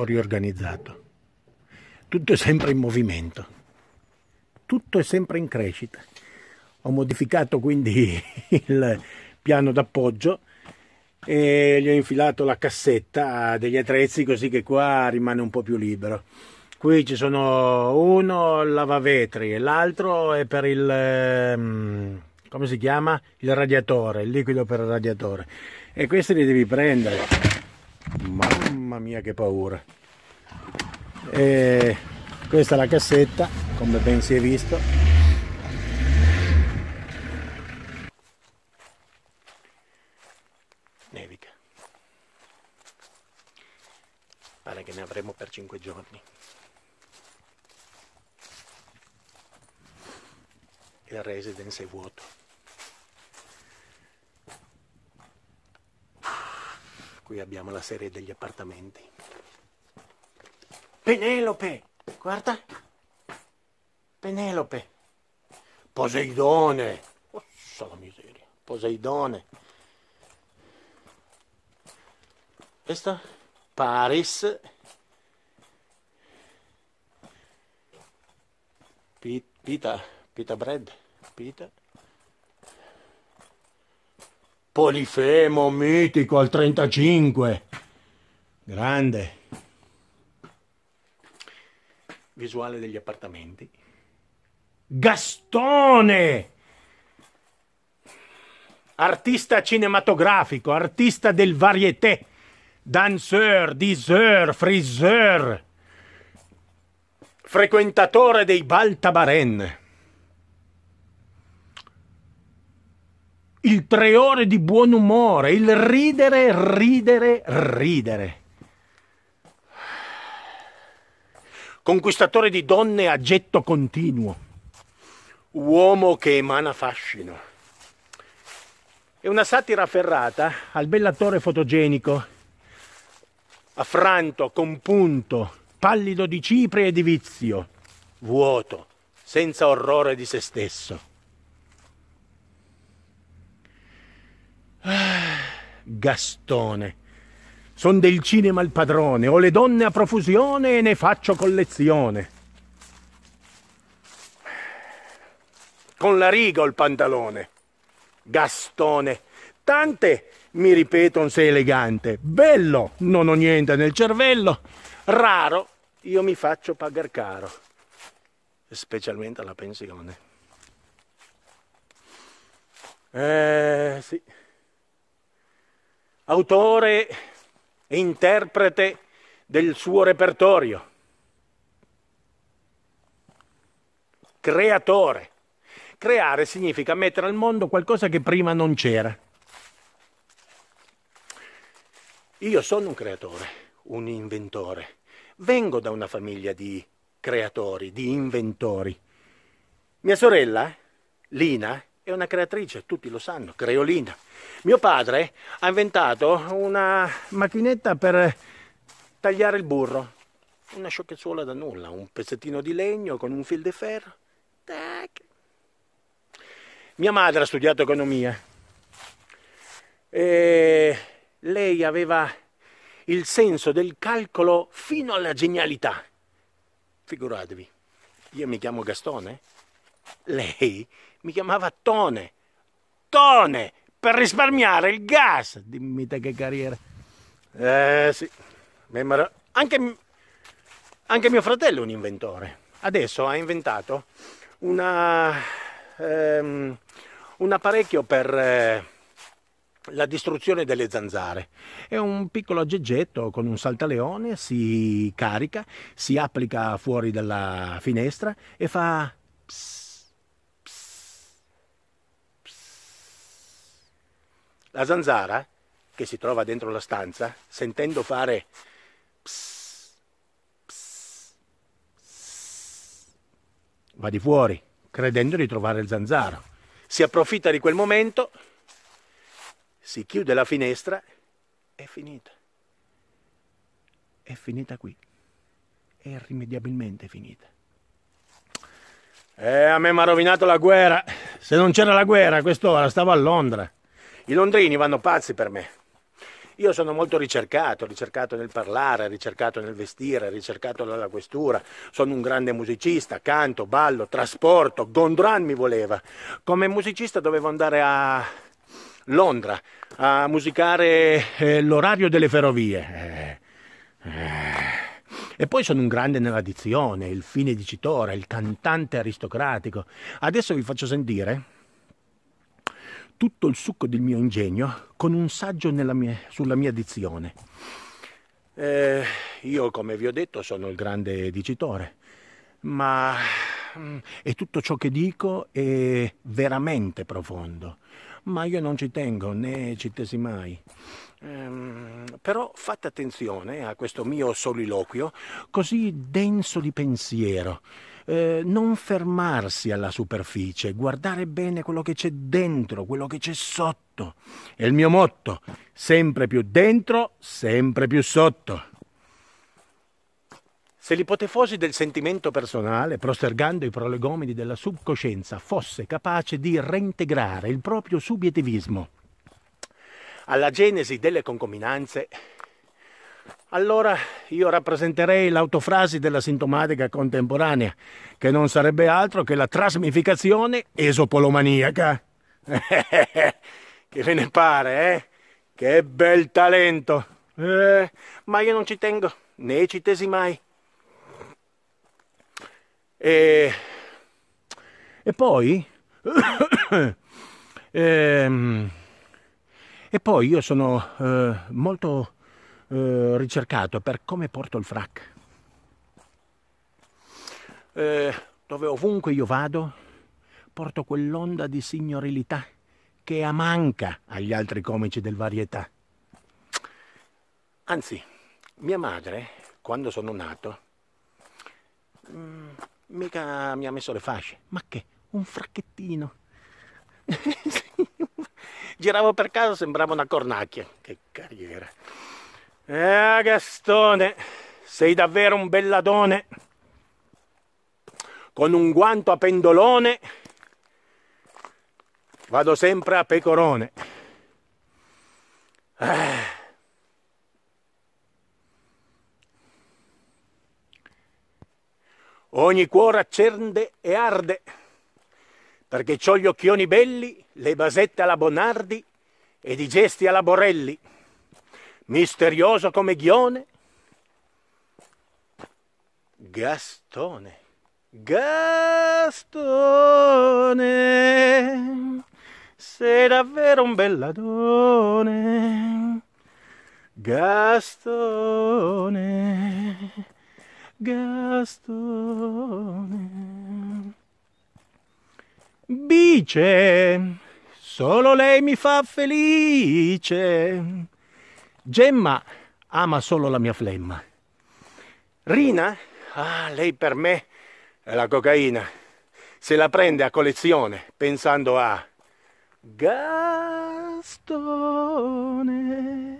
ho riorganizzato. Tutto è sempre in movimento, tutto è sempre in crescita. Ho modificato quindi il piano d'appoggio e gli ho infilato la cassetta degli attrezzi così che qua rimane un po' più libero. Qui ci sono uno lavavetri e l'altro è per il ehm, come si chiama? Il radiatore, il liquido per il radiatore. E questi li devi prendere. Ma mamma mia che paura e questa è la cassetta come ben si è visto nevica pare che ne avremo per 5 giorni il residence è vuoto Qui abbiamo la serie degli appartamenti. Penelope, guarda. Penelope. Poseidone. Ossa oh, la miseria. Poseidone. Questa? Paris. Pita, pita bread, pita. Polifemo mitico al 35. Grande. Visuale degli appartamenti. Gastone! Artista cinematografico, artista del varieté, danseur, diseur, friseur, frequentatore dei Baltabaren. il tre ore di buon umore, il ridere, ridere, ridere. Conquistatore di donne a getto continuo, uomo che emana fascino. È una satira afferrata al bellatore fotogenico, affranto, compunto, pallido di cipria e di vizio, vuoto, senza orrore di se stesso. Ah, Gastone. Son del cinema il padrone, ho le donne a profusione e ne faccio collezione. Con la riga ho il pantalone. Gastone. Tante mi ripetono sei elegante. Bello, non ho niente nel cervello. Raro, io mi faccio pagar caro. Specialmente alla pensione. Eh sì autore e interprete del suo repertorio, creatore. Creare significa mettere al mondo qualcosa che prima non c'era. Io sono un creatore, un inventore. Vengo da una famiglia di creatori, di inventori. Mia sorella, Lina, è una creatrice, tutti lo sanno, Creolina. Mio padre ha inventato una macchinetta per tagliare il burro, una sciocchezzuola da nulla, un pezzettino di legno con un fil di ferro. Tac. Mia madre ha studiato economia e lei aveva il senso del calcolo fino alla genialità. Figuratevi, io mi chiamo Gastone, eh? Lei mi chiamava Tone, Tone, per risparmiare il gas. Dimmi te che carriera. Eh sì, anche, anche mio fratello è un inventore. Adesso ha inventato una, ehm, un apparecchio per... Eh, la distruzione delle zanzare. È un piccolo aggeggetto con un saltaleone, si carica, si applica fuori dalla finestra e fa... Psss. La zanzara, che si trova dentro la stanza, sentendo fare pss, pss, va di fuori, credendo di trovare il zanzaro. Si approfitta di quel momento, si chiude la finestra, è finita. È finita qui. È irrimediabilmente finita. Eh, a me mi ha rovinato la guerra. Se non c'era la guerra, a quest'ora stavo a Londra. I londrini vanno pazzi per me. Io sono molto ricercato, ricercato nel parlare, ricercato nel vestire, ricercato dalla questura, sono un grande musicista, canto, ballo, trasporto, Gondran mi voleva. Come musicista dovevo andare a Londra a musicare eh, l'orario delle ferrovie. Eh, eh. E poi sono un grande nella dizione, il fine dicitore, il cantante aristocratico. Adesso vi faccio sentire tutto il succo del mio ingegno con un saggio mia, sulla mia dizione. Eh, io, come vi ho detto, sono il grande dicitore, ma e mm, tutto ciò che dico è veramente profondo, ma io non ci tengo né ci tesi mai. Ehm, però fate attenzione a questo mio soliloquio così denso di pensiero eh, non fermarsi alla superficie, guardare bene quello che c'è dentro, quello che c'è sotto. È il mio motto, sempre più dentro, sempre più sotto. Se l'ipotefosi del sentimento personale, prostergando i prolegomeni della subcoscienza, fosse capace di reintegrare il proprio subiettivismo alla genesi delle concominanze, allora io rappresenterei l'autofrasi della sintomatica contemporanea, che non sarebbe altro che la trasmificazione esopolomaniaca. che ve ne pare, eh? Che bel talento! Eh, ma io non ci tengo, né ci tesi mai. E, e poi... e, ehm, e poi io sono eh, molto eh, ricercato per come porto il frac. Eh, dove ovunque io vado, porto quell'onda di signorilità che amanca agli altri comici del varietà. Anzi, mia madre, quando sono nato, mm, mica mi ha messo le fasce, ma che? Un fracchettino. Giravo per casa, sembrava una cornacchia. Che carriera. Eh, Gastone, sei davvero un belladone con un guanto a pendolone vado sempre a pecorone eh. ogni cuore accende e arde perché ho gli occhioni belli le basette alla Bonardi e i gesti alla Borelli misterioso come Ghione, Gastone. Gastone, sei davvero un belladone. Gastone, Gastone. Bice, solo lei mi fa felice Gemma ama solo la mia flemma. Rina? Ah, lei per me è la cocaina. Se la prende a collezione pensando a... Gastone.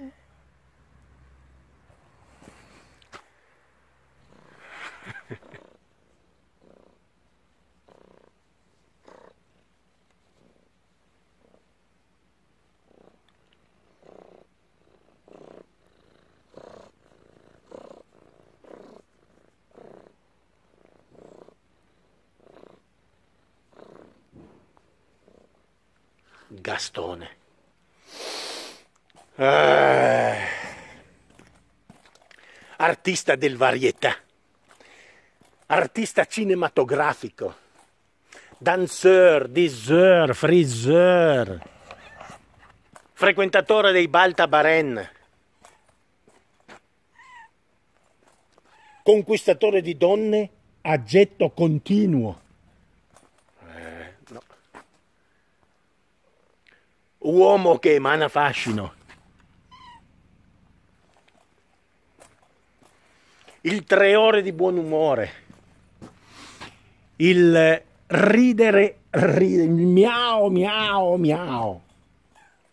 Gastone. Ah, artista del varietà, artista cinematografico, danseur, diseur, friseur, frequentatore dei Balta Baren, conquistatore di donne a getto continuo. uomo che emana fascino. Il tre ore di buon umore. Il ridere, ridere miau, miau, miau.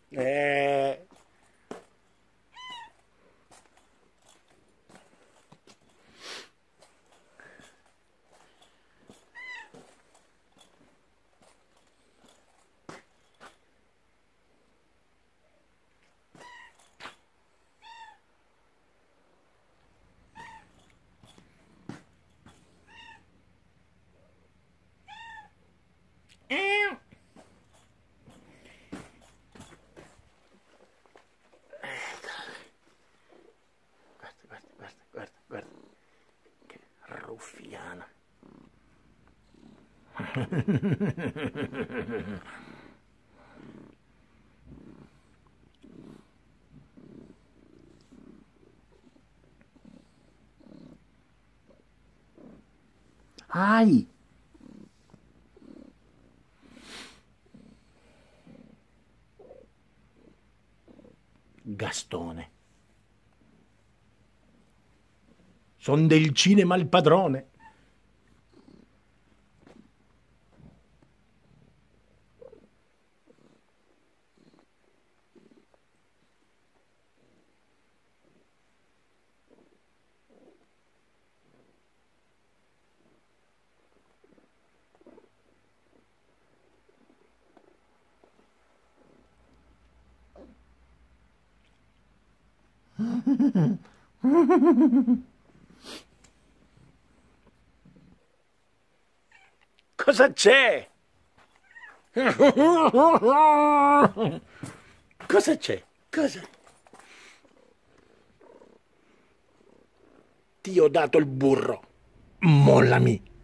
Eh, Ai! Gastone. Son del cinema il padrone. Cosa c'è? Cosa c'è? Cosa? Ti ho dato il burro. Mollami.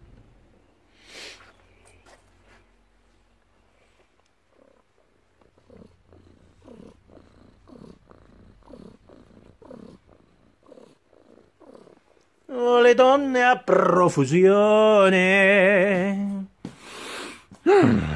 le donne a profusione. Mm.